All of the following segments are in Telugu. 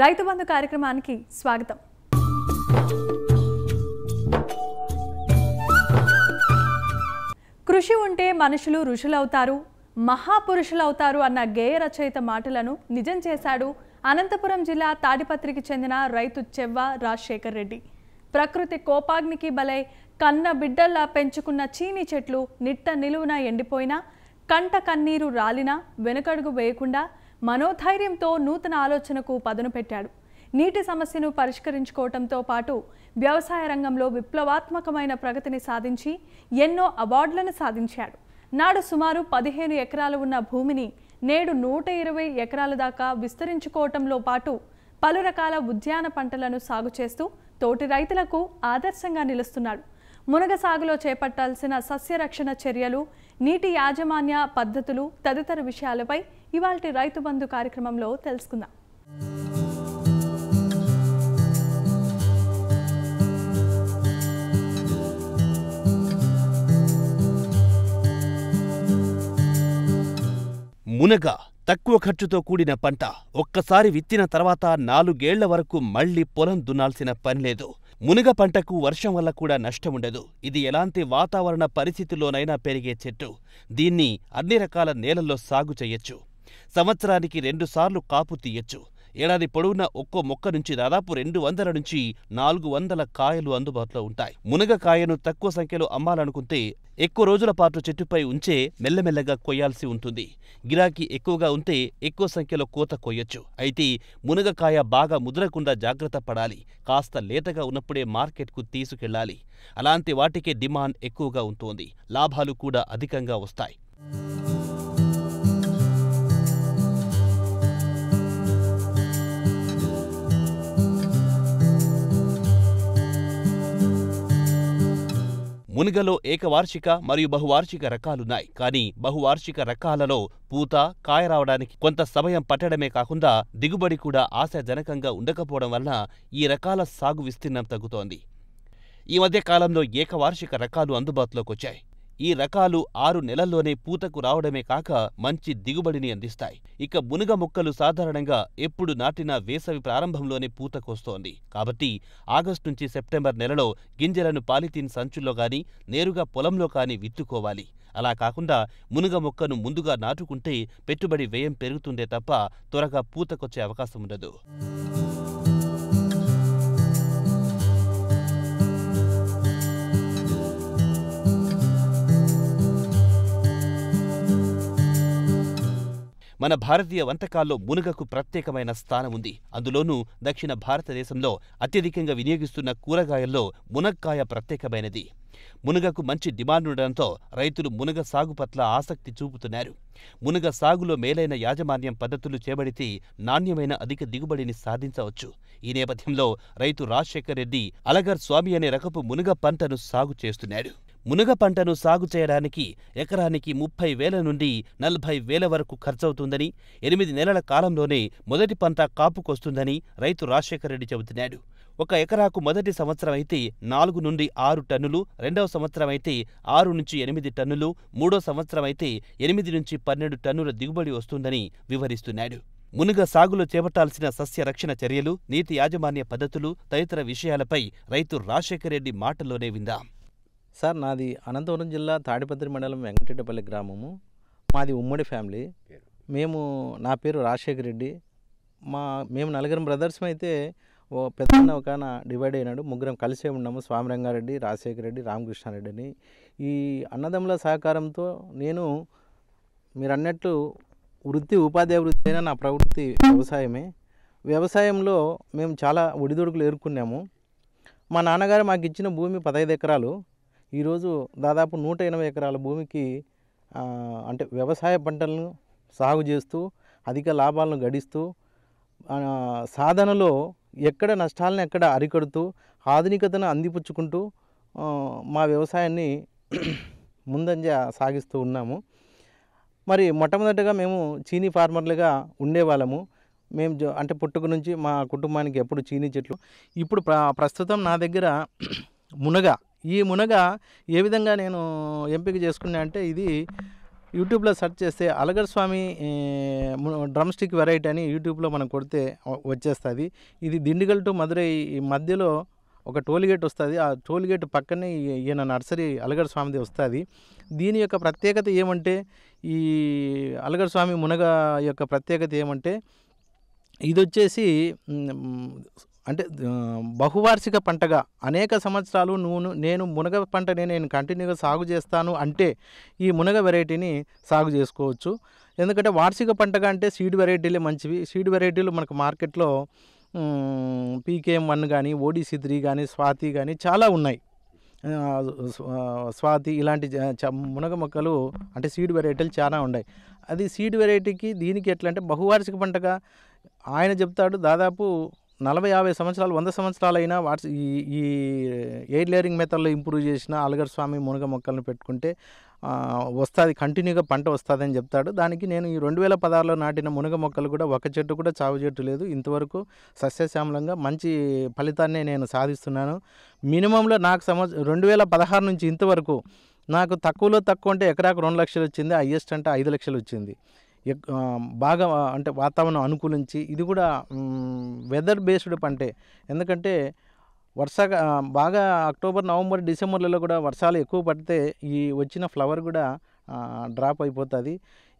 రైతు బంధు కార్యక్రమానికి స్వాగతం కృషి ఉంటే మనుషులు ఋషులవుతారు మహాపురుషులవుతారు అన్న గేయ రచయిత మాటలను నిజం చేశాడు అనంతపురం జిల్లా తాడిపత్రికి చెందిన రైతు చెవ్వ రాజశేఖర్ రెడ్డి ప్రకృతి కోపాగ్నికి బలై కన్న బిడ్డల్లా పెంచుకున్న చీని చెట్లు నిట్ట నిలువున ఎండిపోయినా కంట కన్నీరు రాలినా వెనుకడుగు వేయకుండా మనోధైర్యంతో నూతన ఆలోచనకు పదును పెట్టాడు నీటి సమస్యను పరిష్కరించుకోవటంతో పాటు వ్యవసాయ రంగంలో విప్లవాత్మకమైన ప్రగతిని సాధించి ఎన్నో అవార్డులను సాధించాడు నాడు సుమారు పదిహేను ఎకరాలు ఉన్న భూమిని నేడు నూట ఇరవై ఎకరాల దాకా విస్తరించుకోవటంలో పాటు పలు రకాల ఉద్యాన పంటలను సాగు చేస్తూ తోటి రైతులకు ఆదర్శంగా నిలుస్తున్నాడు మునగ సాగులో చేపట్టాల్సిన సస్యరక్షణ చర్యలు నీటి యాజమాన్య పద్ధతులు తదితర విషయాలపై ఇవాల్టి రైతు బంధు కార్యక్రమంలో తెలుసుకుందాం మునగ తక్కువ ఖర్చుతో కూడిన పంట ఒక్కసారి విత్తిన తర్వాత నాలుగేళ్ల వరకు మళ్లీ పొలం దున్నాల్సిన పనిలేదు మునగ పంటకు వర్షం వల్ల కూడా నష్టం ఉండదు ఇది ఎలాంటి వాతావరణ పరిస్థితుల్లోనైనా పెరిగే చెట్టు దీన్ని అన్ని రకాల నేలల్లో సాగు చేయొచ్చు సంవత్సరానికి రెండుసార్లు కాపు తీయొచ్చు ఏడాది పొడవునా ఒక్కో మొక్క నుంచి దాదాపు రెండు వందల నుంచి నాలుగు వందల కాయలు అందుబాటులో ఉంటాయి మునగ కాయను తక్కువ సంఖ్యలో అమ్మాలనుకుంటే ఎక్కువ రోజుల పాటు చెట్టుపై ఉంచే మెల్లమెల్లగా కొయ్యాల్సి ఉంటుంది గిరాకీ ఎక్కువగా ఉంటే ఎక్కువ సంఖ్యలో కోత కొయ్యొచ్చు అయితే మునగకాయ బాగా ముదరకుండా జాగ్రత్త పడాలి కాస్త లేతగా ఉన్నప్పుడే మార్కెట్కు తీసుకెళ్లాలి అలాంటి వాటికే డిమాండ్ ఎక్కువగా ఉంటుంది లాభాలు కూడా అధికంగా వస్తాయి మునగలో ఏకవార్షిక మరియు బహువార్షిక రకాలున్నాయి కానీ బహువార్షిక రకాలలో పూత కాయ రావడానికి కొంత సమయం పట్టడమే కాకుండా దిగుబడి కూడా ఆశాజనకంగా ఉండకపోవడం వలన ఈ రకాల సాగు విస్తీర్ణం తగ్గుతోంది ఈ మధ్య కాలంలో ఏకవార్షిక రకాలు అందుబాటులోకి వచ్చాయి ఈ రకాలు ఆరు నెలల్లోనే పూతకు రావడమే కాక మంచి దిగుబడిని అందిస్తాయి ఇక మునగ మొక్కలు సాధారణంగా ఎప్పుడు నాటినా వేసవి ప్రారంభంలోనే పూతకొస్తోంది కాబట్టి ఆగస్టు నుంచి సెప్టెంబర్ నెలలో గింజలను పాలిథీన్ సంచుల్లో గాని నేరుగా పొలంలో కాని విత్తుకోవాలి అలా కాకుండా మునుగ మొక్కను ముందుగా నాటుకుంటే పెట్టుబడి వ్యయం పెరుగుతుందే తప్ప త్వరగా పూతకొచ్చే అవకాశం ఉండదు మన భారతీయ వంటకాల్లో మునగకు ప్రత్యేకమైన స్థానం ఉంది అందులోనూ దక్షిణ భారతదేశంలో అత్యధికంగా వినియోగిస్తున్న కూరగాయల్లో మునక్కాయ ప్రత్యేకమైనది మునగకు మంచి డిమాండ్ ఉండడంతో రైతులు మునగ సాగు పట్ల ఆసక్తి చూపుతున్నారు మునగ సాగులో మేలైన యాజమాన్యం పద్ధతులు చేబడితే నాణ్యమైన అధిక దిగుబడిని సాధించవచ్చు ఈ నేపథ్యంలో రైతు రాజశేఖర్ రెడ్డి అలగర్ స్వామి అనే రకపు మునగ పంటను సాగు చేస్తున్నాడు మునగ పంటను సాగు చేయడానికి ఎకరానికి ముప్పై వేల నుండి నలభై వేల వరకు ఖర్చవుతుందని ఎనిమిది నెలల కాలంలోనే మొదటి పంట కాపుకొస్తుందని రైతు రాజశేఖర రెడ్డి చెబుతున్నాడు ఒక ఎకరాకు మొదటి సంవత్సరం అయితే నాలుగు నుండి ఆరు టన్నులు రెండవ సంవత్సరం అయితే ఆరు నుంచి ఎనిమిది టన్నులు మూడో సంవత్సరం అయితే ఎనిమిది నుంచి పన్నెండు టన్నుల దిగుబడి వస్తుందని వివరిస్తున్నాడు మునుగ సాగులో చేపట్టాల్సిన సస్య రక్షణ చర్యలు నీతి యాజమాన్య పద్ధతులు తదితర విషయాలపై రైతు రాజశేఖర రెడ్డి మాటల్లోనే విందాం సార్ నాది అనంతపురం జిల్లా తాడిపత్రి మండలం వెంకటేటపల్లి గ్రామము మాది ఉమ్మడి ఫ్యామిలీ మేము నా పేరు రాజశేఖర్ రెడ్డి మా మేము నలుగురం బ్రదర్స్ అయితే ఓ పెద్ద ఒక డివైడ్ అయినాడు ముగ్గురం కలిసే ఉన్నాము స్వామి రంగారెడ్డి రాజశేఖర రెడ్డి రామకృష్ణారెడ్డి అని ఈ అన్నదమ్ముల సహకారంతో నేను మీరు అన్నట్టు వృత్తి ఉపాధ్యాయ వృత్తి అయినా నా ప్రవృత్తి వ్యవసాయమే వ్యవసాయంలో మేము చాలా ఒడిదుడుకులు ఎదుర్కొన్నాము మా నాన్నగారు మాకు ఇచ్చిన భూమి పదహైదు ఎకరాలు ఈరోజు దాదాపు నూట ఎనభై ఎకరాల భూమికి అంటే వ్యవసాయ పంటలను సాగు చేస్తూ అధిక లాభాలను గడిస్తూ సాధనలో ఎక్కడ నష్టాలను ఎక్కడ అరికడుతూ ఆధునికతను అందిపుచ్చుకుంటూ మా వ్యవసాయాన్ని ముందంజ సాగిస్తూ ఉన్నాము మరి మొట్టమొదటగా మేము చీనీ ఫార్మర్లుగా ఉండేవాళ్ళము మేము అంటే పుట్టుక నుంచి మా కుటుంబానికి ఎప్పుడు చీనీ చెట్లు ఇప్పుడు ప్రస్తుతం నా దగ్గర మునగ ఈ మునగ ఏ విధంగా నేను ఎంపిక చేసుకున్నా అంటే ఇది యూట్యూబ్లో సెర్చ్ చేస్తే Alagar Swami drum stick variety అని యూట్యూబ్లో మనం కొడితే వచ్చేస్తుంది ఇది దిండిగల్ టు మధురై మధ్యలో ఒక టోల్గేట్ వస్తుంది ఆ టోల్గేట్ పక్కనే ఈయన నర్సరీ అలగర్ స్వామిది వస్తుంది దీని యొక్క ప్రత్యేకత ఏమంటే ఈ అలగర్ స్వామి మునగ యొక్క ప్రత్యేకత ఏమంటే ఇది వచ్చేసి అంటే బహువార్షిక పంటగా అనేక సంవత్సరాలు నువ్వు నేను మునగ పంటని నేను కంటిన్యూగా సాగు చేస్తాను అంటే ఈ మునగ వెరైటీని సాగు చేసుకోవచ్చు ఎందుకంటే వార్షిక పంటగా అంటే సీడ్ వెరైటీలే మంచివి సీడ్ వెరైటీలు మనకు మార్కెట్లో పీకేఎం వన్ కానీ ఓడిసి త్రీ కానీ స్వాతి కానీ చాలా ఉన్నాయి స్వాతి ఇలాంటి మునగ మొక్కలు అంటే సీడ్ వెరైటీలు చాలా ఉన్నాయి అది సీడ్ వెరైటీకి దీనికి ఎట్లా అంటే బహువార్షిక పంటగా ఆయన చెప్తాడు దాదాపు నలభై యాభై సంవత్సరాలు వంద సంవత్సరాలైనా వాట్స్ ఈ ఈ ఎయిర్ లేరింగ్ మెథడ్లో ఇంప్రూవ్ చేసిన అలగర్ స్వామి మునగ మొక్కలను పెట్టుకుంటే వస్తుంది కంటిన్యూగా పంట వస్తుందని చెప్తాడు దానికి నేను ఈ రెండు వేల పదహారులో నాటిన మునగ మొక్కలు కూడా ఒక చెట్టు కూడా చావు చెట్టు లేదు ఇంతవరకు సస్యశ్యామలంగా మంచి ఫలితాన్ని నేను సాధిస్తున్నాను మినిమంలో నాకు సంవత్సరం రెండు వేల పదహారు నుంచి ఇంతవరకు నాకు తక్కువలో తక్కువ అంటే ఎకరాకు రెండు లక్షలు వచ్చింది హయ్యెస్ట్ అంటే ఐదు లక్షలు వచ్చింది బాగా అంటే వాతావరణం అనుకూలించి ఇది కూడా వెదర్ బేస్డ్ పంటే ఎందుకంటే వర్షా బాగా అక్టోబర్ నవంబర్ డిసెంబర్లలో కూడా వర్షాలు ఎక్కువ పడితే ఈ వచ్చిన ఫ్లవర్ కూడా డ్రాప్ అయిపోతుంది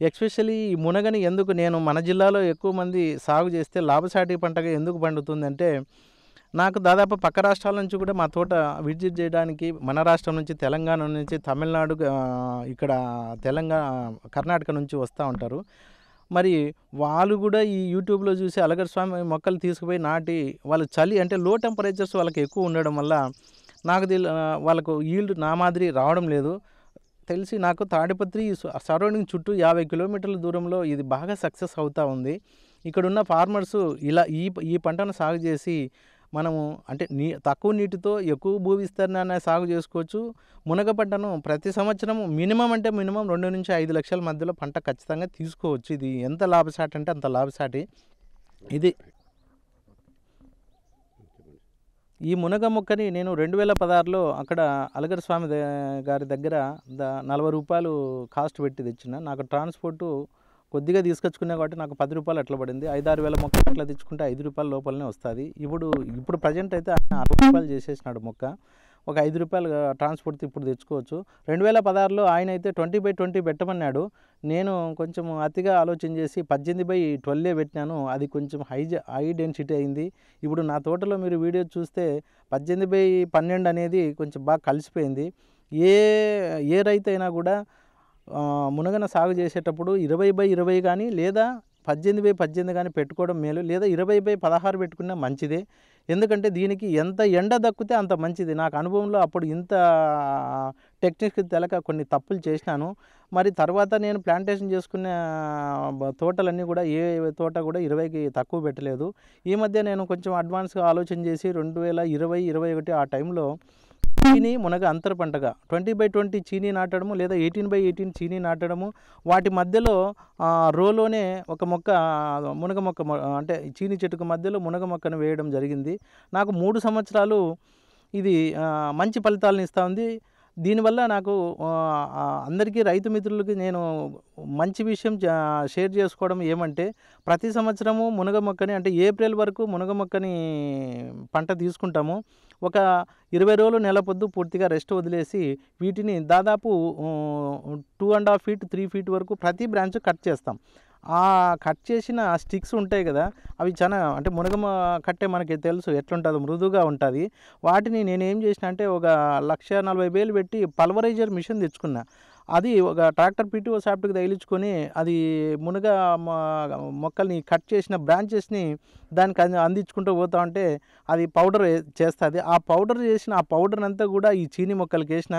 ఎక్స్పెషలీ ఈ మునగని ఎందుకు నేను మన జిల్లాలో ఎక్కువ మంది సాగు చేస్తే లాభసాటి పంటగా ఎందుకు పండుతుందంటే నాకు దాదాపు పక్క రాష్ట్రాల నుంచి కూడా మా తోట విజిట్ చేయడానికి మన రాష్ట్రం నుంచి తెలంగాణ నుంచి తమిళనాడు ఇక్కడ తెలంగాణ కర్ణాటక నుంచి వస్తూ ఉంటారు మరి వాళ్ళు కూడా ఈ యూట్యూబ్లో చూసి అలగర్ స్వామి మొక్కలు తీసుకుపోయి నాటి వాళ్ళు చలి అంటే లో టెంపరేచర్స్ వాళ్ళకి ఎక్కువ ఉండడం వల్ల నాకు వాళ్ళకు ఈల్డ్ నా మాదిరి రావడం లేదు తెలిసి నాకు తాడిపత్రి సరౌండింగ్ చుట్టూ యాభై కిలోమీటర్ల దూరంలో ఇది బాగా సక్సెస్ అవుతూ ఉంది ఇక్కడున్న ఫార్మర్స్ ఇలా ఈ ఈ పంటను సాగు చేసి మనము అంటే నీ తక్కువ నీటితో ఎక్కువ భూ విస్తీర్ణాన్ని సాగు చేసుకోవచ్చు మునగ పంటను ప్రతి సంవత్సరం మినిమం అంటే మినిమం రెండు నుంచి ఐదు లక్షల మధ్యలో పంట ఖచ్చితంగా తీసుకోవచ్చు ఇది ఎంత లాభసాటి అంటే అంత లాభసాటి ఇది ఈ మునగ మొక్కని నేను రెండు వేల పదహారులో అక్కడ అలగర్ స్వామి గారి దగ్గర నలభై రూపాయలు కాస్ట్ పెట్టి తెచ్చిన నాకు ట్రాన్స్పోర్టు కొద్దిగా తీసుకొచ్చుకున్నా కాబట్టి నాకు పది రూపాయలు అట్లా పడింది ఐదు ఆరు వేల మొక్క అట్లా తెచ్చుకుంటే ఐదు రూపాయల లోపలనే వస్తుంది ఇప్పుడు ఇప్పుడు ప్రజెంట్ అయితే అరవై రూపాయలు చేసేసినాడు మొక్క ఒక ఐదు రూపాయలు ట్రాన్స్పోర్ట్ ఇప్పుడు తెచ్చుకోవచ్చు రెండు వేల పదహారులో ఆయన అయితే ట్వంటీ బై ట్వంటీ పెట్టమన్నాడు నేను కొంచెం అతిగా ఆలోచన చేసి పద్దెనిమిది బై ట్వెల్వే పెట్టినాను అది కొంచెం హై హై డెన్సిటీ అయింది ఇప్పుడు నా తోటలో మీరు వీడియో చూస్తే పద్దెనిమిది బై పన్నెండు అనేది కొంచెం బాగా కలిసిపోయింది ఏ ఏ రైతు అయినా కూడా మునగన సాగు చేసేటప్పుడు ఇరవై బై ఇరవై కానీ లేదా పద్దెనిమిది బై పద్దెనిమిది కానీ పెట్టుకోవడం మేలు లేదా ఇరవై బై పదహారు పెట్టుకున్నా మంచిదే ఎందుకంటే దీనికి ఎంత ఎండ దక్కితే అంత మంచిది నాకు అనుభవంలో అప్పుడు ఇంత టెక్నిక్ తెలక కొన్ని తప్పులు చేసినాను మరి తర్వాత నేను ప్లాంటేషన్ చేసుకునే తోటలన్నీ కూడా ఏ తోట కూడా ఇరవైకి తక్కువ పెట్టలేదు ఈ మధ్య నేను కొంచెం అడ్వాన్స్గా ఆలోచన చేసి రెండు వేల ఇరవై ఇరవై ఒకటి ఆ టైంలో చీనీ మునగ అంతర పంటగా ట్వంటీ బై ట్వంటీ చీనీ నాటడము లేదా ఎయిటీన్ బై ఎయిటీన్ చీనీ నాటడము వాటి మధ్యలో రోలోనే ఒక మొక్క మునగ మొక్క అంటే చీనీ చెట్టుకు మధ్యలో మునగ మొక్కను వేయడం జరిగింది నాకు మూడు సంవత్సరాలు ఇది మంచి ఫలితాలను ఇస్తూ ఉంది దీనివల్ల నాకు అందరికీ రైతు మిత్రులకి నేను మంచి విషయం షేర్ చేసుకోవడం ఏమంటే ప్రతి సంవత్సరము మునగ మొక్కని అంటే ఏప్రిల్ వరకు మునగ మొక్కని పంట తీసుకుంటాము ఒక ఇరవై రోజులు నెల పొద్దు పూర్తిగా రెస్ట్ వదిలేసి వీటిని దాదాపు two and half feet three feet వరకు ప్రతి బ్రాంచ్ కట్ చేస్తాం ఆ కట్ చేసిన ఆ స్టిక్స్ ఉంటాయి కదా అవి చాలా అంటే మునగమ కట్టే మనకి తెలుసు ఎట్లుంటుందో మృదుగా ఉంటుంది వాటిని నేనేం చేసిన అంటే ఒక లక్ష నలభై వేలు పెట్టి పల్వరైజర్ మిషన్ తెచ్చుకున్నా అది ఒక ట్రాక్టర్ పీటీఓ సాఫ్ట్కి తగిలించుకొని అది మునగ మొక్కల్ని కట్ చేసిన బ్రాంచెస్ని దానికి అందించుకుంటూ పోతా ఉంటే అది పౌడర్ చేస్తుంది ఆ పౌడర్ చేసిన ఆ పౌడర్ అంతా కూడా ఈ చీని మొక్కలకి వేసిన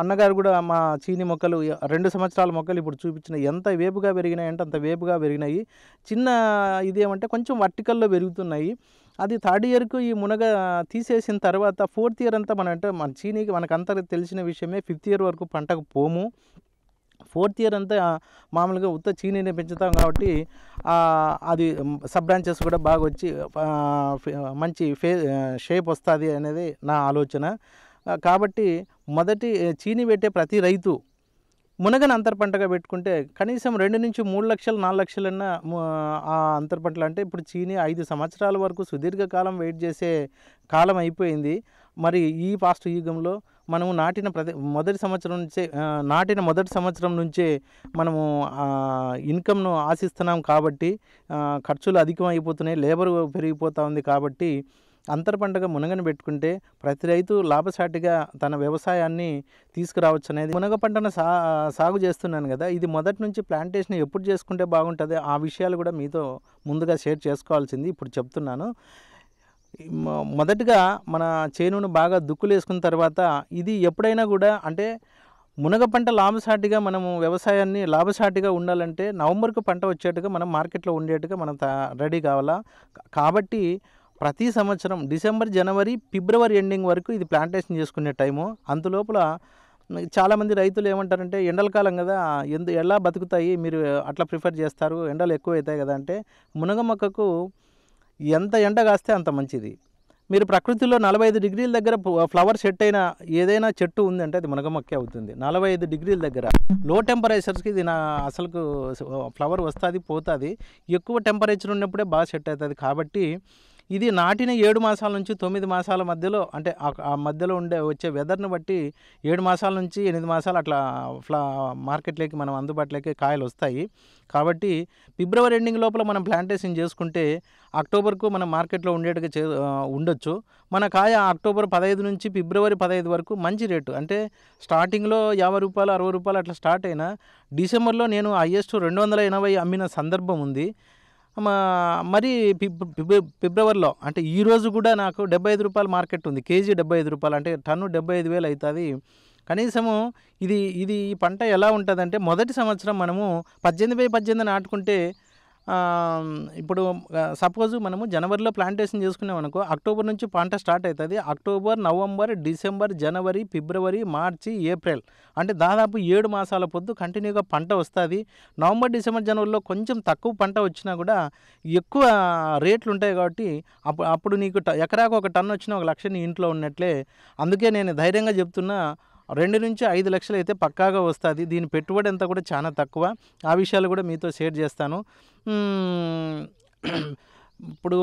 అన్నగారు కూడా మా చీని మొక్కలు రెండు సంవత్సరాల మొక్కలు ఇప్పుడు చూపించిన ఎంత వేపుగా పెరిగినాయి అంటే అంత వేపుగా పెరిగినాయి చిన్న ఇదేమంటే కొంచెం వర్టికల్లో పెరుగుతున్నాయి అది థర్డ్ ఇయర్కు ఈ మునగ తీసేసిన తర్వాత ఫోర్త్ ఇయర్ అంతా మన అంటే మన చీనీకి మనకంతా తెలిసిన విషయమే ఫిఫ్త్ ఇయర్ వరకు పంటకు పోము ఫోర్త్ ఇయర్ అంతా మామూలుగా ఉత్త చీనీని పెంచుతాం కాబట్టి అది సబ్ బ్రాంచెస్ కూడా బాగా వచ్చి మంచి ఫే షేప్ వస్తుంది అనేది నా ఆలోచన కాబట్టి మొదటి చీనీ పెట్టే ప్రతి రైతు మునగని అంతర్ పంటగా పెట్టుకుంటే కనీసం రెండు నుంచి మూడు లక్షలు నాలుగు లక్షలన్నా ఆ అంతర్ పంటలు అంటే ఇప్పుడు చీని ఐదు సంవత్సరాల వరకు సుదీర్ఘకాలం వెయిట్ చేసే కాలం అయిపోయింది మరి ఈ పాస్ట్ యుగంలో మనము నాటిన ప్రతి మొదటి సంవత్సరం నుంచే నాటిన మొదటి సంవత్సరం నుంచే మనము ఇన్కమ్ను ఆశిస్తున్నాం కాబట్టి ఖర్చులు అధికం అయిపోతున్నాయి లేబర్ పెరిగిపోతూ ఉంది కాబట్టి అంతర పంటగా మునగను పెట్టుకుంటే ప్రతి రైతు లాభసాటిగా తన వ్యవసాయాన్ని తీసుకురావచ్చు అనేది మునగ పంటను సా సాగు చేస్తున్నాను కదా ఇది మొదటి నుంచి ప్లాంటేషన్ ఎప్పుడు చేసుకుంటే బాగుంటుంది ఆ విషయాలు కూడా మీతో ముందుగా షేర్ చేసుకోవాల్సింది ఇప్పుడు చెప్తున్నాను మొదటిగా మన చేనును బాగా దుక్కులు వేసుకున్న తర్వాత ఇది ఎప్పుడైనా కూడా అంటే మునగ పంట లాభసాటిగా మనము వ్యవసాయాన్ని లాభసాటిగా ఉండాలంటే నవంబర్కు పంట వచ్చేట్టుగా మనం మార్కెట్లో ఉండేట్టుగా మనం రెడీ కావాలా కాబట్టి ప్రతి సంవత్సరం డిసెంబర్ జనవరి ఫిబ్రవరి ఎండింగ్ వరకు ఇది ప్లాంటేషన్ చేసుకునే టైము అంతలోపల చాలామంది రైతులు ఏమంటారంటే ఎండల కాలం కదా ఎందు ఎలా బతుకుతాయి మీరు అట్లా ప్రిఫర్ చేస్తారు ఎండలు ఎక్కువ అవుతాయి కదా అంటే మునగ మొక్కకు ఎంత ఎండ కాస్తే అంత మంచిది మీరు ప్రకృతిలో నలభై ఐదు డిగ్రీల దగ్గర ఫ్లవర్ సెట్ అయిన ఏదైనా చెట్టు ఉందంటే అది మునగమొక్కే అవుతుంది నలభై ఐదు డిగ్రీల దగ్గర లో టెంపరేచర్స్కి ఇది నా అసలుకు ఫ్లవర్ వస్తుంది పోతుంది ఎక్కువ టెంపరేచర్ ఉన్నప్పుడే బాగా సెట్ అవుతుంది కాబట్టి ఇది నాటిన ఏడు మాసాల నుంచి తొమ్మిది మాసాల మధ్యలో అంటే ఆ మధ్యలో ఉండే వచ్చే వెదర్ని బట్టి ఏడు మాసాల నుంచి ఎనిమిది మాసాలు అట్లా ఫ్లా మార్కెట్లోకి మనం అందుబాటులోకి కాయలు వస్తాయి కాబట్టి ఫిబ్రవరి ఎండింగ్ లోపల మనం ప్లాంటేషన్ చేసుకుంటే అక్టోబర్కు మనం మార్కెట్లో ఉండేట్టుగా చే ఉండొచ్చు మన కాయ అక్టోబర్ పదహైదు నుంచి ఫిబ్రవరి పదహైదు వరకు మంచి రేటు అంటే స్టార్టింగ్లో యాభై రూపాయలు అరవై రూపాయలు అట్లా స్టార్ట్ అయినా డిసెంబర్లో నేను హయ్యెస్ట్ రెండు వందల ఎనభై అమ్మిన సందర్భం ఉంది మరి ఫిబ్రవరిలో అంటే ఈరోజు కూడా నాకు డెబ్బై ఐదు రూపాయలు మార్కెట్ ఉంది కేజీ డెబ్బై ఐదు రూపాయలు అంటే టన్ను డెబ్బై ఐదు వేలు అవుతుంది కనీసము ఇది ఇది ఈ పంట ఎలా ఉంటుందంటే మొదటి సంవత్సరం మనము పద్దెనిమిది బై పద్దెనిమిది నాటుకుంటే ఇప్పుడు సపోజ్ మనము జనవరిలో ప్లాంటేషన్ చేసుకున్నాం అనుకో అక్టోబర్ నుంచి పంట స్టార్ట్ అవుతుంది అక్టోబర్ నవంబర్ డిసెంబర్ జనవరి ఫిబ్రవరి మార్చి ఏప్రిల్ అంటే దాదాపు ఏడు మాసాల పొద్దు కంటిన్యూగా పంట వస్తుంది నవంబర్ డిసెంబర్ జనవరిలో కొంచెం తక్కువ పంట వచ్చినా కూడా ఎక్కువ రేట్లు ఉంటాయి కాబట్టి అప్పుడు నీకు ఎకరాకు ఒక టన్ వచ్చిన ఒక లక్ష నీ ఇంట్లో ఉన్నట్లే అందుకే నేను ధైర్యంగా చెప్తున్నా రెండు నుంచి ఐదు లక్షలు అయితే పక్కాగా వస్తుంది దీని పెట్టుబడి అంతా కూడా చాలా తక్కువ ఆ విషయాలు కూడా మీతో షేర్ చేస్తాను ఇప్పుడు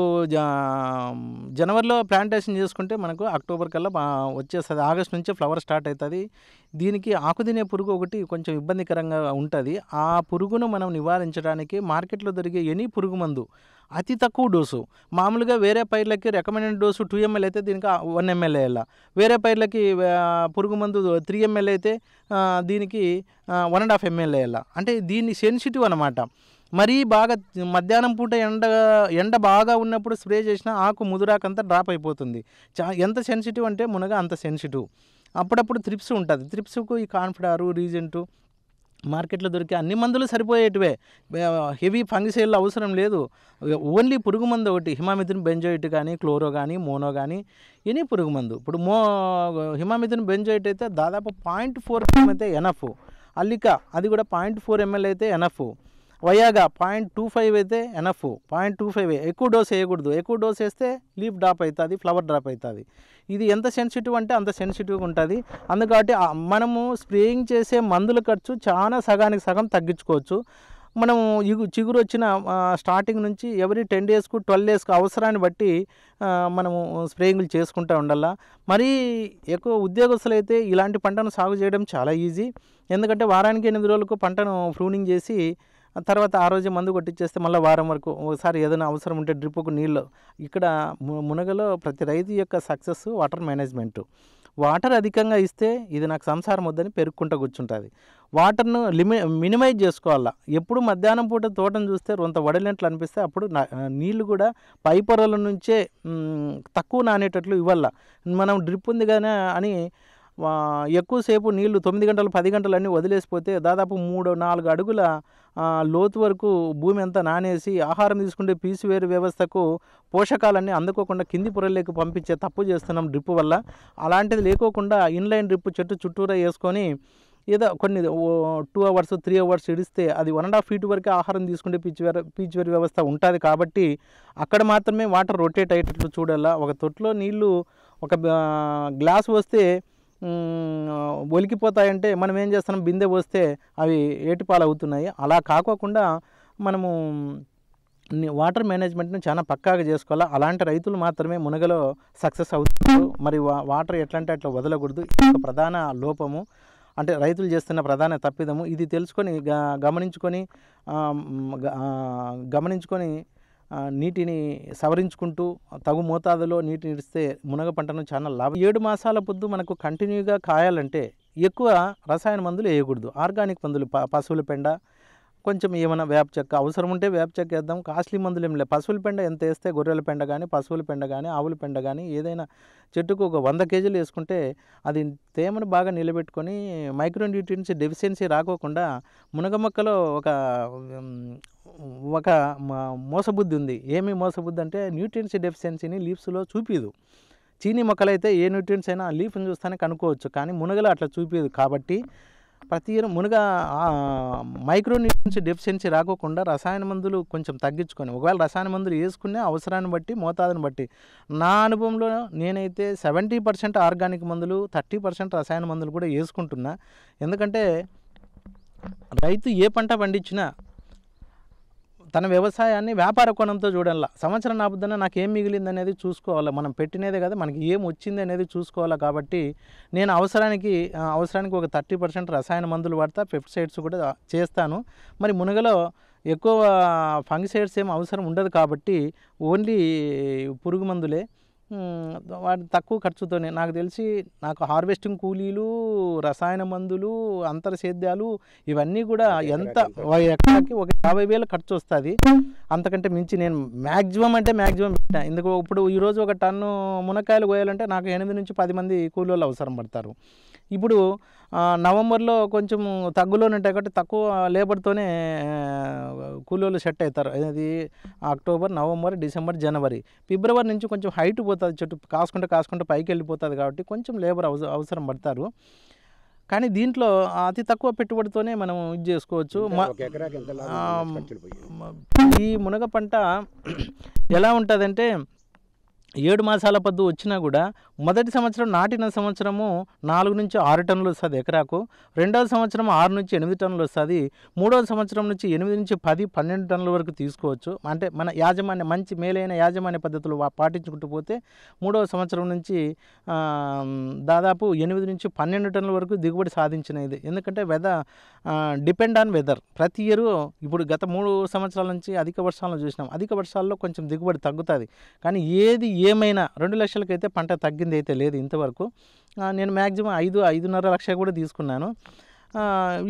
జనవరిలో ప్లాంటేషన్ చేసుకుంటే మనకు అక్టోబర్ కల్లా వచ్చేస్తుంది ఆగస్ట్ నుంచి ఫ్లవర్ స్టార్ట్ అవుతుంది దీనికి ఆకు తినే పురుగు ఒకటి కొంచెం ఇబ్బందికరంగా ఉంటుంది ఆ పురుగును మనం నివారించడానికి మార్కెట్లో దొరికే ఎనీ పురుగు మందు అతి తక్కువ డోసు మామూలుగా వేరే పైర్లకి రికమెండెడ్ డోసు టూ ఎంఎల్ అయితే దీనికి వన్ ఎంఎల్ వేయాల వేరే పైర్లకి పురుగు మందు త్రీ ఎంఎల్ అయితే దీనికి వన్ అండ్ హాఫ్ ఎంఎల్ ఎలా అంటే దీన్ని సెన్సిటివ్ అనమాట మరీ బాగా మధ్యాహ్నం పూట ఎండ ఎండ బాగా ఉన్నప్పుడు స్ప్రే చేసిన ఆకు ముదురాకంతా డ్రాప్ అయిపోతుంది చా ఎంత సెన్సిటివ్ అంటే మునగ అంత సెన్సిటివ్ అప్పుడప్పుడు త్రిప్స్ ఉంటుంది త్రిప్స్కు ఈ కాన్ఫిడారు రీజెంటు మార్కెట్లో దొరికే అన్ని మందులు సరిపోయేటివే హెవీ ఫంగిసైడ్లు అవసరం లేదు ఓన్లీ పురుగు మందు ఒకటి హిమామిథిన్ బెంజోయిట్ కానీ క్లోరో కానీ మోనో కానీ ఎనీ పురుగు మందు ఇప్పుడు మో హిమామిథిన్ బెంజోయిట్ అయితే దాదాపు పాయింట్ ఫోర్ అయితే ఎనఫ్ అల్లిక అది కూడా పాయింట్ ఫోర్ ఎంఎల్ అయితే ఎనఫ్ వయాగా పాయింట్ టూ ఫైవ్ అయితే ఎనఫ్ పాయింట్ టూ ఫైవ్ ఎక్కువ డోస్ వేయకూడదు ఎక్కువ డోస్ వేస్తే లీఫ్ డ్రాప్ అవుతుంది ఫ్లవర్ డ్రాప్ అవుతుంది ఇది ఎంత సెన్సిటివ్ అంటే అంత సెన్సిటివ్గా ఉంటుంది అందుకని మనము స్ప్రేయింగ్ చేసే మందుల ఖర్చు చాలా సగానికి సగం తగ్గించుకోవచ్చు మనము ఇగు చిగురు వచ్చిన స్టార్టింగ్ నుంచి ఎవరి టెన్ డేస్కు ట్వెల్వ్ డేస్కు అవసరాన్ని బట్టి మనము స్ప్రేయింగ్లు చేసుకుంటూ ఉండాలా మరీ ఎక్కువ ఉద్యోగస్తులు అయితే ఇలాంటి పంటను సాగు చేయడం చాలా ఈజీ ఎందుకంటే వారానికి ఎనిమిది రోజులకు పంటను ఫ్రూనింగ్ చేసి తర్వాత ఆ రోజు మందు కొట్టించేస్తే మళ్ళీ వారం వరకు ఒకసారి ఏదైనా అవసరం ఉంటే డ్రిప్పుకు నీళ్ళు ఇక్కడ మునగలో ప్రతి రైతు యొక్క సక్సెస్ వాటర్ మేనేజ్మెంట్ వాటర్ అధికంగా ఇస్తే ఇది నాకు సంసారం వద్దని పెరుక్కుంటూ కూర్చుంటుంది వాటర్ను లిమి మినిమైజ్ చేసుకోవాలా ఎప్పుడు మధ్యాహ్నం పూట తోటను చూస్తే రొంత వడలేంట్లు అనిపిస్తే అప్పుడు నీళ్లు కూడా పైపొరల నుంచే తక్కువ నానేటట్లు ఇవ్వాల మనం డ్రిప్ ఉంది కానీ అని ఎక్కువసేపు నీళ్లు తొమ్మిది గంటలు పది గంటలు అన్నీ వదిలేసిపోతే దాదాపు మూడు నాలుగు అడుగుల లోతు వరకు భూమి అంతా నానేసి ఆహారం తీసుకుంటే వేరు వ్యవస్థకు పోషకాలన్నీ అందుకోకుండా కింది పొరల్లోకి పంపించే తప్పు చేస్తున్నాం డ్రిప్ వల్ల అలాంటిది లేకోకుండా ఇన్లైన్ డ్రిప్ చెట్టు చుట్టూరా వేసుకొని ఏదో కొన్ని టూ అవర్స్ త్రీ అవర్స్ ఇడిస్తే అది వన్ అండ్ హాఫ్ ఫీట్ వరకే ఆహారం తీసుకుంటే పీచ్ వేరు వ్యవస్థ ఉంటుంది కాబట్టి అక్కడ మాత్రమే వాటర్ రొటేట్ అయ్యేటట్లు చూడాలా ఒక తొట్లో నీళ్లు ఒక గ్లాస్ వస్తే ఒలికిపోతాయంటే మనం ఏం చేస్తున్నాం బిందె పోస్తే అవి ఏటిపాలు అవుతున్నాయి అలా కాకోకుండా మనము వాటర్ మేనేజ్మెంట్ని చాలా పక్కాగా చేసుకోవాలి అలాంటి రైతులు మాత్రమే మునగలో సక్సెస్ అవుతారు మరి వాటర్ ఎట్లంటే అట్లా వదలకూడదు ఒక ప్రధాన లోపము అంటే రైతులు చేస్తున్న ప్రధాన తప్పిదము ఇది తెలుసుకొని గమనించుకొని గమనించుకొని నీటిని సవరించుకుంటూ తగు మోతాదులో నీటిని ఇస్తే మునగ పంటను చాలా లాభం ఏడు మాసాల పొద్దు మనకు కంటిన్యూగా కాయాలంటే ఎక్కువ రసాయన మందులు వేయకూడదు ఆర్గానిక్ మందులు పశువుల పెండ కొంచెం ఏమైనా వేప చెక్క అవసరం ఉంటే వేప చెక్క వేద్దాం కాస్ట్లీ మందులు ఏం లేవు పశువుల పెండ ఎంత వేస్తే గొర్రెల పెండ కానీ పశువుల పెండ కానీ ఆవుల పెండ కానీ ఏదైనా చెట్టుకు ఒక వంద కేజీలు వేసుకుంటే అది తేమను బాగా నిలబెట్టుకొని మైక్రో న్యూట్రియన్స్ డెఫిషియన్సీ రాకోకుండా మునగ మొక్కలో ఒక ఒక మోసబుద్ధి ఉంది ఏమి మోసబుద్ధి అంటే న్యూట్రియన్స్ డెఫిషియన్సీని లీవ్స్లో చూపిదు చీనీ మొక్కలైతే ఏ న్యూట్రియన్స్ అయినా లీఫ్ని చూస్తేనే కనుక్కోవచ్చు కానీ మునగలు అట్లా చూపించదు కాబట్టి ప్రతి మునుగా మైక్రోన్యూట్రిన్స్ డెఫిషియన్సీ రాకోకుండా రసాయన మందులు కొంచెం తగ్గించుకొని ఒకవేళ రసాయన మందులు వేసుకునే అవసరాన్ని బట్టి మోతాదుని బట్టి నా అనుభవంలో నేనైతే సెవెంటీ పర్సెంట్ ఆర్గానిక్ మందులు థర్టీ పర్సెంట్ రసాయన మందులు కూడా వేసుకుంటున్నా ఎందుకంటే రైతు ఏ పంట పండించినా తన వ్యవసాయాన్ని వ్యాపార కోణంతో చూడాలా సంవత్సరం నాపుదన్న నాకు ఏం మిగిలింది అనేది చూసుకోవాలి మనం పెట్టినదే కదా మనకి ఏం వచ్చింది అనేది చూసుకోవాలి కాబట్టి నేను అవసరానికి అవసరానికి ఒక థర్టీ పర్సెంట్ రసాయన మందులు పడతా పెస్టిసైడ్స్ కూడా చేస్తాను మరి మునగలో ఎక్కువ ఫంగిసైడ్స్ ఏం అవసరం ఉండదు కాబట్టి ఓన్లీ పురుగు మందులే వాటి తక్కువ ఖర్చుతోనే నాకు తెలిసి నాకు హార్వెస్టింగ్ కూలీలు రసాయన మందులు అంతర సేద్యాలు ఇవన్నీ కూడా ఎంత ఎక్కడికి ఒక యాభై వేలు ఖర్చు వస్తుంది అంతకంటే మించి నేను మ్యాక్సిమం అంటే మ్యాక్సిమం పెట్టాను ఎందుకు ఇప్పుడు ఈరోజు ఒక టన్ను మునక్కాయలు కోయాలంటే నాకు ఎనిమిది నుంచి పది మంది కూలీలు అవసరం పడతారు ఇప్పుడు నవంబర్లో కొంచెం తగ్గులోనే ఉంటాయి కాబట్టి తక్కువ లేబర్తోనే కూలీలు సెట్ అవుతారు అది అక్టోబర్ నవంబర్ డిసెంబర్ జనవరి ఫిబ్రవరి నుంచి కొంచెం హైట్ పోతుంది చెట్టు కాసుకుంటే కాసుకుంటే పైకి వెళ్ళిపోతుంది కాబట్టి కొంచెం లేబర్ అవసరం పడతారు కానీ దీంట్లో అతి తక్కువ పెట్టుబడితోనే మనం ఇది చేసుకోవచ్చు ఈ మునగ పంట ఎలా ఉంటుందంటే ఏడు మాసాల పద్దు వచ్చినా కూడా మొదటి సంవత్సరం నాటిన సంవత్సరము నాలుగు నుంచి ఆరు టన్నులు వస్తుంది ఎకరాకు రెండవ సంవత్సరం ఆరు నుంచి ఎనిమిది టన్నులు వస్తుంది మూడవ సంవత్సరం నుంచి ఎనిమిది నుంచి పది పన్నెండు టన్నుల వరకు తీసుకోవచ్చు అంటే మన యాజమాన్య మంచి మేలైన యాజమాన్య పద్ధతులు పాటించుకుంటూ పోతే మూడవ సంవత్సరం నుంచి దాదాపు ఎనిమిది నుంచి పన్నెండు టన్నుల వరకు దిగుబడి సాధించిన ఇది ఎందుకంటే వెదర్ డిపెండ్ ఆన్ వెదర్ ప్రతి ఇయర్ ఇప్పుడు గత మూడు సంవత్సరాల నుంచి అధిక వర్షాలను చూసినాం అధిక వర్షాల్లో కొంచెం దిగుబడి తగ్గుతుంది కానీ ఏది ఏమైనా రెండు లక్షలకైతే పంట తగ్గింది అయితే లేదు ఇంతవరకు నేను మ్యాక్సిమం ఐదు ఐదున్నర లక్ష కూడా తీసుకున్నాను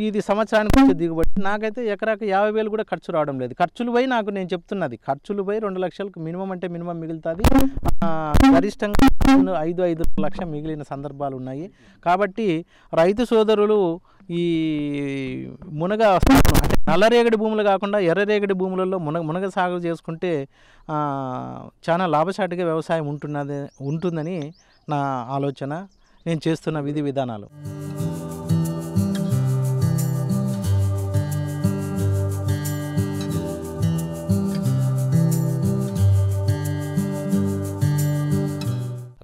ఇది సంవత్సరానికి వచ్చే దిగుబడి నాకైతే ఎకరాకు యాభై వేలు కూడా ఖర్చు రావడం లేదు ఖర్చులు పోయి నాకు నేను చెప్తున్నది ఖర్చులు పోయి రెండు లక్షలకు మినిమం అంటే మినిమం మిగులుతుంది గరిష్టంగా ఐదు ఐదు లక్ష మిగిలిన సందర్భాలు ఉన్నాయి కాబట్టి రైతు సోదరులు ఈ మునగ నల్లరేగడి భూములు కాకుండా ఎర్రరేగడి భూములలో మునగ మునగ సాగు చేసుకుంటే చాలా లాభసాటిగా వ్యవసాయం ఉంటున్నది ఉంటుందని నా ఆలోచన నేను చేస్తున్న విధి విధానాలు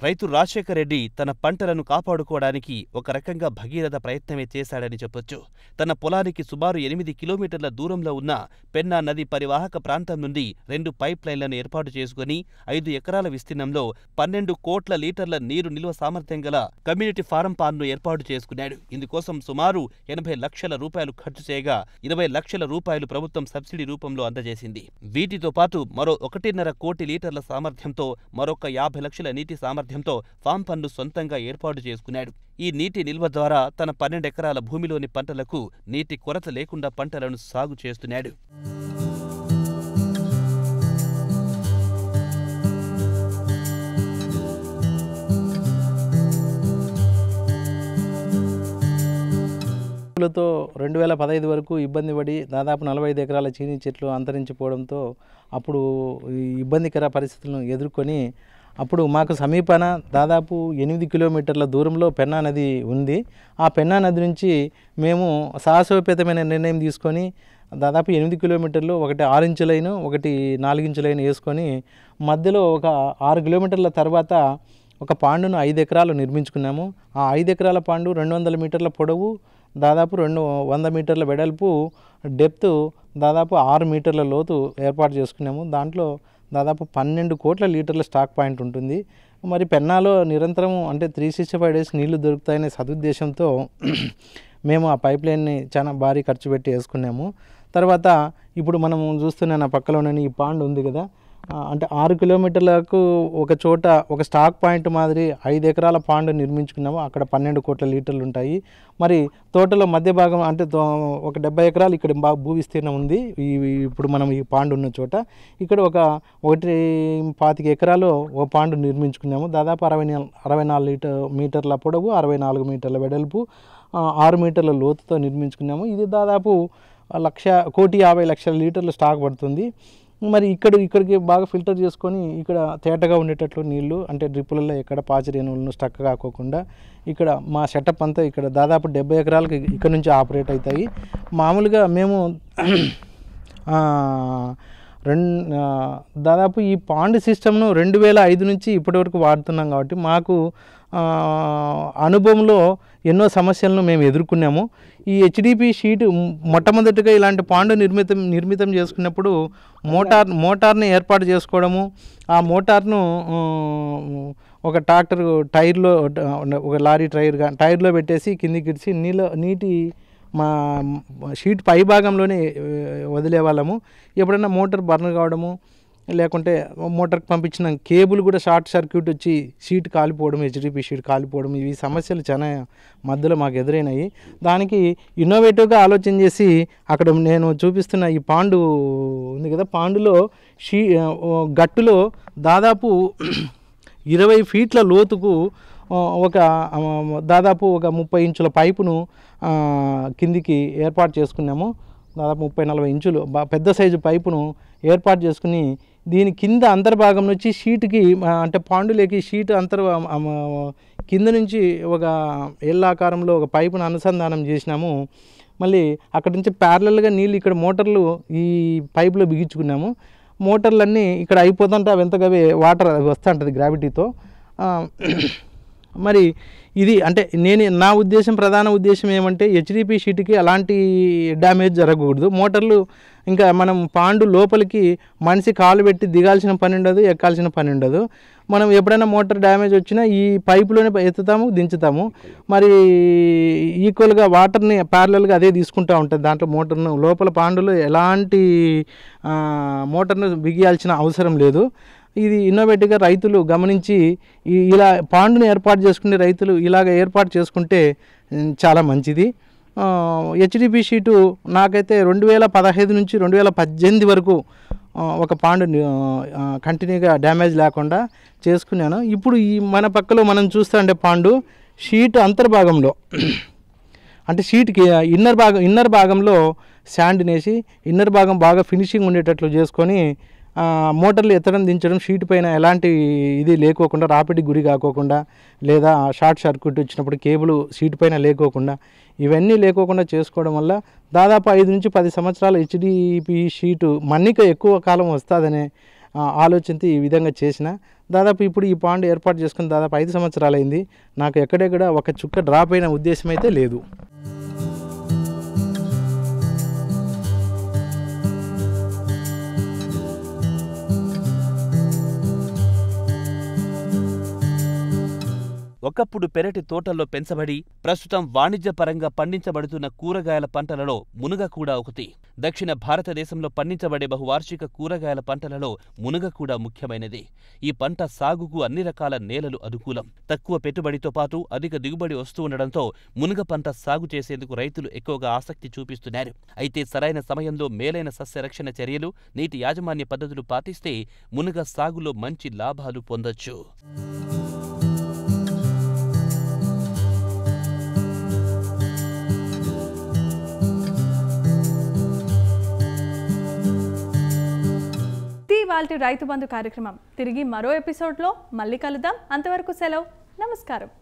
రైతు రాజశేఖర రెడ్డి తన పంటలను కాపాడుకోవడానికి ఒక రకంగా భగీరథ ప్రయత్నమే చేశాడని చెప్పొచ్చు తన పొలానికి సుమారు ఎనిమిది కిలోమీటర్ల దూరంలో ఉన్న పెన్నా నది పరివాహక ప్రాంతం నుండి రెండు పైప్ లైన్లను ఏర్పాటు చేసుకుని ఐదు ఎకరాల విస్తీర్ణంలో పన్నెండు కోట్ల లీటర్ల నీరు నిల్వ సామర్థ్యం గల కమ్యూనిటీ ఫారం పాన్ను ఏర్పాటు చేసుకున్నాడు ఇందుకోసం సుమారు ఎనభై లక్షల రూపాయలు ఖర్చు చేయగా ఇరవై లక్షల రూపాయలు ప్రభుత్వం సబ్సిడీ రూపంలో అందజేసింది వీటితో పాటు మరో ఒకటిన్నర కోటి లీటర్ల సామర్థ్యంతో మరొక యాభై లక్షల నీటి సామర్థ్యం సామర్థ్యంతో ఫామ్ పన్ను సొంతంగా ఏర్పాటు చేసుకున్నాడు ఈ నీటి నిల్వ ద్వారా తన పన్నెండెకరాల భూమిలోని పంటలకు నీటి కొరత లేకుండా పంటలను సాగు చేస్తున్నాడు తో రెండు వేల పదహైదు వరకు ఇబ్బంది పడి దాదాపు నలభై ఐదు ఎకరాల చీనీ చెట్లు అంతరించిపోవడంతో అప్పుడు ఇబ్బందికర పరిస్థితులను ఎదుర్కొని అప్పుడు మాకు సమీపాన దాదాపు ఎనిమిది కిలోమీటర్ల దూరంలో పెన్నా నది ఉంది ఆ పెన్నా నది నుంచి మేము సాహసోపేతమైన నిర్ణయం తీసుకొని దాదాపు ఎనిమిది కిలోమీటర్లు ఒకటి ఆరించు లైన్ ఒకటి నాలుగించు లైన్ వేసుకొని మధ్యలో ఒక ఆరు కిలోమీటర్ల తర్వాత ఒక పాండును ఐదు ఎకరాలు నిర్మించుకున్నాము ఆ ఐదు ఎకరాల పాండు రెండు వందల మీటర్ల పొడవు దాదాపు రెండు వంద మీటర్ల వెడల్పు డెప్త్ దాదాపు ఆరు మీటర్ల లోతు ఏర్పాటు చేసుకున్నాము దాంట్లో దాదాపు పన్నెండు కోట్ల లీటర్ల స్టాక్ పాయింట్ ఉంటుంది మరి పెన్నాలో నిరంతరం అంటే త్రీ సిక్స్టీ ఫైవ్ డేస్ నీళ్లు దొరుకుతాయనే సదుద్దేశంతో మేము ఆ పైప్ లైన్ని చాలా భారీ ఖర్చు పెట్టి వేసుకున్నాము తర్వాత ఇప్పుడు మనం చూస్తున్న పక్కలోనే ఈ పాండ్ ఉంది కదా అంటే ఆరు కిలోమీటర్లకు ఒక చోట ఒక స్టాక్ పాయింట్ మాదిరి ఐదు ఎకరాల పాండు నిర్మించుకున్నాము అక్కడ పన్నెండు కోట్ల లీటర్లు ఉంటాయి మరి తోటలో మధ్య భాగం అంటే ఒక డెబ్బై ఎకరాలు ఇక్కడ భూ విస్తీర్ణం ఉంది ఈ ఇప్పుడు మనం ఈ పాండు ఉన్న చోట ఇక్కడ ఒక ఒకటి పాతిక ఎకరాలు ఓ పాండు నిర్మించుకున్నాము దాదాపు అరవై అరవై నాలుగు లీటర్ మీటర్ల పొడవు అరవై నాలుగు మీటర్ల వెడల్పు ఆరు మీటర్ల లోతుతో నిర్మించుకున్నాము ఇది దాదాపు లక్ష కోటి యాభై లక్షల లీటర్లు స్టాక్ పడుతుంది మరి ఇక్కడ ఇక్కడికి బాగా ఫిల్టర్ చేసుకొని ఇక్కడ తేటగా ఉండేటట్లు నీళ్లు అంటే డ్రిప్పులలో ఎక్కడ పాచిరేణువులను స్టక్ కాకోకుండా ఇక్కడ మా సెటప్ అంతా ఇక్కడ దాదాపు డెబ్బై ఎకరాలకి ఇక్కడ నుంచి ఆపరేట్ అవుతాయి మామూలుగా మేము రెండు దాదాపు ఈ పాండ్ సిస్టమ్ను రెండు వేల ఐదు నుంచి ఇప్పటి వరకు వాడుతున్నాం కాబట్టి మాకు అనుభవంలో ఎన్నో సమస్యలను మేము ఎదుర్కొన్నాము ఈ హెచ్డిపి షీట్ మొట్టమొదటిగా ఇలాంటి పాండు నిర్మితం నిర్మితం చేసుకున్నప్పుడు మోటార్ మోటార్ని ఏర్పాటు చేసుకోవడము ఆ మోటార్ను ఒక ట్రాక్టర్ టైర్లో ఒక లారీ టైర్ టైర్లో పెట్టేసి కిందికి ఇడిచి నీళ్ళ నీటి మా షీట్ పై భాగంలోనే వదిలే వాళ్ళము ఎప్పుడైనా మోటార్ బర్న్ కావడము లేకుంటే మోటార్కి పంపించిన కేబుల్ కూడా షార్ట్ సర్క్యూట్ వచ్చి షీట్ కాలిపోవడం హెచ్డిపి షీట్ కాలిపోవడం ఇవి సమస్యలు చాలా మధ్యలో మాకు ఎదురైనాయి దానికి ఇన్నోవేటివ్గా ఆలోచన చేసి అక్కడ నేను చూపిస్తున్న ఈ పాండు ఉంది కదా పాండులో షీ గట్టులో దాదాపు ఇరవై ఫీట్ల లోతుకు ఒక దాదాపు ఒక ముప్పై ఇంచుల పైపును కిందికి ఏర్పాటు చేసుకున్నాము దాదాపు ముప్పై నలభై ఇంచులు పెద్ద సైజు పైపును ఏర్పాటు చేసుకుని దీని కింద అంతర్భాగం నుంచి షీట్కి అంటే పాండులేకి షీట్ అంతర్ కింద నుంచి ఒక ఎల్లాకారంలో ఒక పైపును అనుసంధానం చేసినాము మళ్ళీ అక్కడి నుంచి ప్యారలల్గా నీళ్ళు ఇక్కడ మోటార్లు ఈ పైపులో బిగించుకున్నాము మోటార్లన్నీ ఇక్కడ అయిపోతుంటే అవి ఎంతగా వాటర్ వస్తూ ఉంటుంది గ్రావిటీతో మరి ఇది అంటే నేను నా ఉద్దేశం ప్రధాన ఉద్దేశం ఏమంటే హెచ్డిపి షీట్కి అలాంటి డ్యామేజ్ జరగకూడదు మోటార్లు ఇంకా మనం పాండు లోపలికి మనిషి కాలు పెట్టి దిగాల్సిన పని ఉండదు ఎక్కాల్సిన పని ఉండదు మనం ఎప్పుడైనా మోటార్ డ్యామేజ్ వచ్చినా ఈ పైపులోనే ఎత్తుతాము దించుతాము మరి ఈక్వల్గా వాటర్ని ప్యారలల్గా అదే తీసుకుంటూ ఉంటుంది దాంట్లో మోటార్ను లోపల పాండులో ఎలాంటి మోటార్ను బిగియాల్సిన అవసరం లేదు ఇది ఇన్నోవేటివ్గా రైతులు గమనించి ఇలా పాండుని ఏర్పాటు చేసుకునే రైతులు ఇలాగ ఏర్పాటు చేసుకుంటే చాలా మంచిది హెచ్డిపి షీటు నాకైతే రెండు వేల పదహైదు నుంచి రెండు వేల పద్దెనిమిది వరకు ఒక పాండు కంటిన్యూగా డ్యామేజ్ లేకుండా చేసుకున్నాను ఇప్పుడు ఈ మన పక్కలో మనం చూస్తుంటే పాండు షీట్ అంతర్భాగంలో అంటే షీట్కి ఇన్నర్ భాగం ఇన్నర్ భాగంలో శాండ్ నేసి ఇన్నర్ భాగం బాగా ఫినిషింగ్ ఉండేటట్లు చేసుకొని మోటార్లు ఎత్తడం దించడం షీట్ పైన ఎలాంటి ఇది లేకోకుండా రాపిడి గురి కాకోకుండా లేదా షార్ట్ సర్క్యూట్ వచ్చినప్పుడు కేబుల్ షీట్ పైన లేకోకుండా ఇవన్నీ లేకోకుండా చేసుకోవడం వల్ల దాదాపు ఐదు నుంచి పది సంవత్సరాల హెచ్డిపి షీటు మన్నిక ఎక్కువ కాలం వస్తుందనే ఆలోచించి ఈ విధంగా చేసిన దాదాపు ఇప్పుడు ఈ పాండ్ ఏర్పాటు చేసుకుని దాదాపు ఐదు సంవత్సరాలైంది నాకు ఎక్కడెక్కడ ఒక చుక్క డ్రాప్ అయిన ఉద్దేశం అయితే లేదు ఒకప్పుడు పెరటి తోటల్లో పెంచబడి ప్రస్తుతం వాణిజ్యపరంగా పండించబడుతున్న కూరగాయల పంటలలో మునుగ కూడా ఒకటి దక్షిణ భారతదేశంలో పండించబడే బహువార్షిక కూరగాయల పంటలలో మునుగ కూడా ముఖ్యమైనది ఈ పంట సాగుకు అన్ని రకాల నేలలు అనుకూలం తక్కువ పెట్టుబడితో పాటు అధిక దిగుబడి వస్తూ ఉండడంతో మునుగ పంట సాగు చేసేందుకు రైతులు ఎక్కువగా ఆసక్తి చూపిస్తున్నారు అయితే సరైన సమయంలో మేలైన సస్యరక్షణ చర్యలు నీటి యాజమాన్య పద్ధతులు పాటిస్తే మునుగ సాగులో మంచి లాభాలు పొందొచ్చు ఇవాళ రైతు బంధు కార్యక్రమం తిరిగి మరో ఎపిసోడ్లో మళ్ళీ కలుద్దాం అంతవరకు సెలవు నమస్కారం